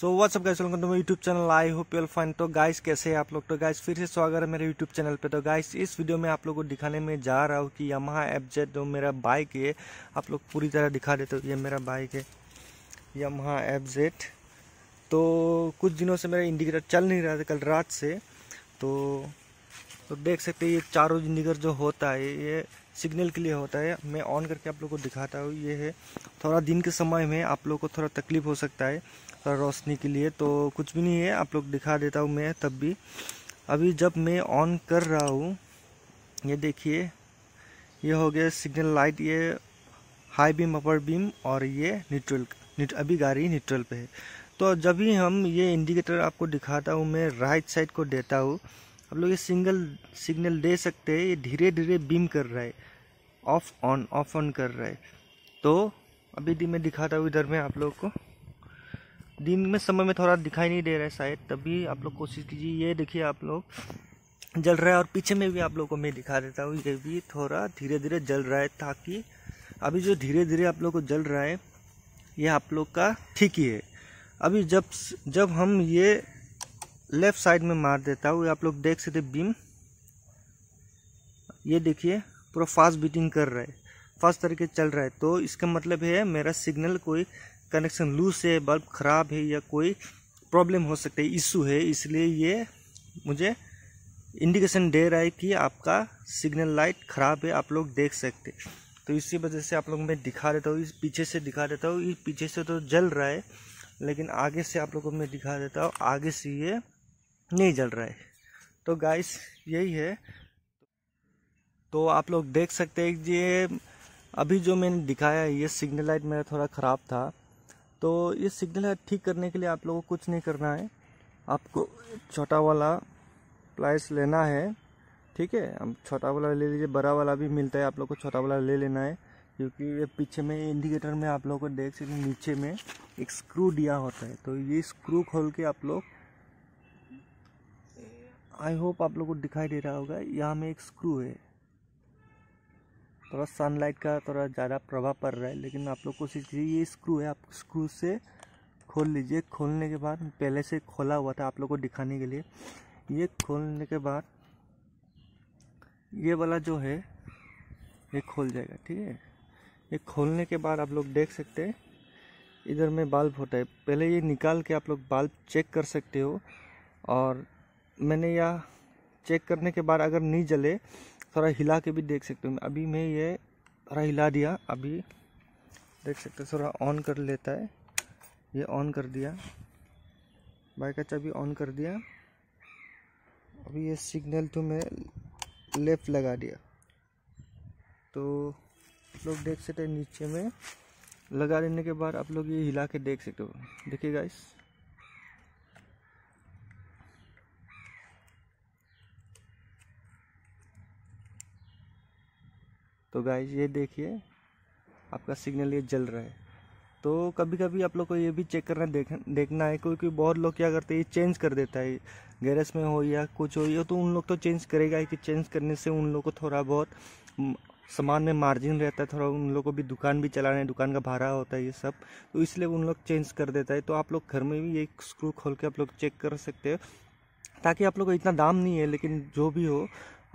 so what's up guys welcome to मेरे YouTube channel I hope you'll fine तो guys कैसे हैं आप लोग तो गाइस फिर से स्वागत है मेरे यूट्यूब चैनल पे तो गाइस इस वीडियो में आप लोगों को दिखाने में जा रहा हूँ कि यमहा एफ जेड जो मेरा बाइक है आप लोग पूरी तरह दिखा देते हो ये मेरा बाइक है यमहा एफ जेड तो कुछ दिनों से मेरा इंडिकेटर चल नहीं रहा था कल रात से तो तो देख सकते ये चारों इंडिकेटर जो होता है ये सिग्नल के लिए होता है मैं ऑन करके आप लोग को दिखाता हूँ ये है थोड़ा दिन के समय में आप लोग को थोड़ा तकलीफ हो सकता है रोशनी के लिए तो कुछ भी नहीं है आप लोग दिखा देता हूँ मैं तब भी अभी जब मैं ऑन कर रहा हूँ ये देखिए ये हो गया सिग्नल लाइट ये हाई बीम अपर बीम और ये न्यूट्रल अभी गाड़ी न्यूट्रल पे है तो जब भी हम ये इंडिकेटर आपको दिखाता हूँ मैं राइट साइड को देता हूँ आप लोग ये सिंगल सिग्नल दे सकते हैं ये धीरे धीरे बीम कर रहा है ऑफ ऑन ऑफ ऑन कर रहा है तो अभी मैं दिखाता हूँ इधर में आप लोग को दिन में समय में थोड़ा दिखाई नहीं दे रहा है शायद तभी आप लोग कोशिश कीजिए ये देखिए आप लोग जल रहा है और पीछे में भी आप लोग को मैं दिखा देता हूँ ये भी थोड़ा धीरे धीरे जल रहा है ताकि अभी जो धीरे धीरे आप लोग को जल रहा है ये आप लोग का ठीक ही है अभी जब जब हम ये लेफ़्ट साइड में मार देता हूँ आप लोग देख सकते बीम ये देखिए पूरा फास्ट बीटिंग कर रहा है फास्ट तरीके चल रहा है तो इसका मतलब है मेरा सिग्नल कोई कनेक्शन लूज है बल्ब ख़राब है या कोई प्रॉब्लम हो सकता है इशू है इसलिए ये मुझे इंडिकेशन दे रहा है कि आपका सिग्नल लाइट ख़राब है आप लोग देख सकते तो इसी वजह से आप लोग मैं दिखा देता हूँ इस पीछे से दिखा देता हूँ इस पीछे से तो जल रहा है लेकिन आगे से आप लोगों को मैं दिखा देता हूँ आगे से ये नहीं जल रहा है तो गाइस यही है तो आप लोग देख सकते हैं कि ये अभी जो मैंने दिखाया ये सिग्नल लाइट मेरा थोड़ा ख़राब था तो ये सिग्नल ठीक करने के लिए आप लोगों को कुछ नहीं करना है आपको छोटा वाला प्लाइस लेना है ठीक है हम छोटा वाला ले लीजिए बड़ा वाला भी मिलता है आप लोग को छोटा वाला ले लेना है क्योंकि ये पीछे में इंडिकेटर में आप लोगों को देख सकते नीचे में एक स्क्रू दिया होता है तो ये स्क्रू खोल के आप लोग आई होप आप लोग को दिखाई दे रहा होगा यहाँ में एक स्क्रू है थोड़ा सनलाइट का थोड़ा ज़्यादा प्रभाव पड़ रहा है लेकिन आप लोग कोशिश कीजिए ये स्क्रू है आप स्क्रू से खोल लीजिए खोलने के बाद पहले से खोला हुआ था आप लोग को दिखाने के लिए ये खोलने के बाद ये वाला जो है ये खोल जाएगा ठीक है ये खोलने के बाद आप लोग देख सकते हैं इधर में बाल्ब होता है पहले ये निकाल के आप लोग बाल्ब चेक कर सकते हो और मैंने यह चेक करने के बाद अगर नहीं जले थोड़ा हिला के भी देख सकते हो अभी मैं ये थोड़ा हिला दिया अभी देख सकते हो थोड़ा ऑन कर लेता है ये ऑन कर दिया बाइक का चाबी ऑन कर दिया अभी ये सिग्नल तो मैं लेफ्ट लगा दिया तो लोग देख सकते हैं नीचे में लगा देने के बाद आप लोग ये हिला के देख सकते हो देखिए इस तो गाइज ये देखिए आपका सिग्नल ये जल रहा है तो कभी कभी आप लोग को ये भी चेक करना देख देखना है क्योंकि बहुत लोग क्या करते हैं ये चेंज कर देता है गैरेज में हो या कुछ हो या तो उन लोग तो चेंज करेगा ही कि चेंज करने से उन लोग को थोड़ा बहुत सामान में मार्जिन रहता है थोड़ा उन लोग को भी दुकान भी चलाना है दुकान का भाड़ा होता है ये सब तो इसलिए उन लोग चेंज कर देता है तो आप लोग घर में भी एक स्क्रू खोल के आप लोग चेक कर सकते हो ताकि आप लोग को इतना दाम नहीं है लेकिन जो भी हो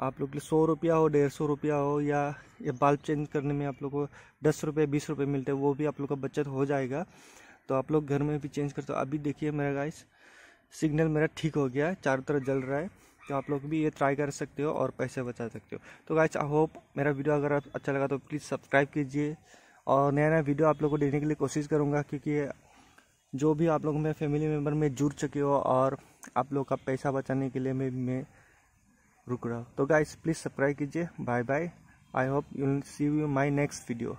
आप लोग के लिए सौ रुपया हो डेढ़ सौ रुपया हो या ये बल्ब चेंज करने में आप लोग को दस रुपये बीस रुपये मिलते हैं वो भी आप लोग का बचत हो जाएगा तो आप लोग घर में भी चेंज करते हो अभी देखिए मेरा गाइस सिग्नल मेरा ठीक हो गया है चारों तरफ जल रहा है तो आप लोग भी ये ट्राई कर सकते हो और पैसे बचा सकते हो तो गाइस आई होप मेरा वीडियो अगर अच्छा लगा तो प्लीज़ सब्सक्राइब कीजिए और नया नया वीडियो आप लोग को देने के लिए कोशिश करूँगा क्योंकि जो भी आप लोग मेरे फैमिली मेम्बर में जुड़ चुके हो और आप लोग का पैसा बचाने के लिए मैं मैं रुक रहा तो गाइस प्लीज़ सब्सक्राइब कीजिए bye bye I hope you see you my next video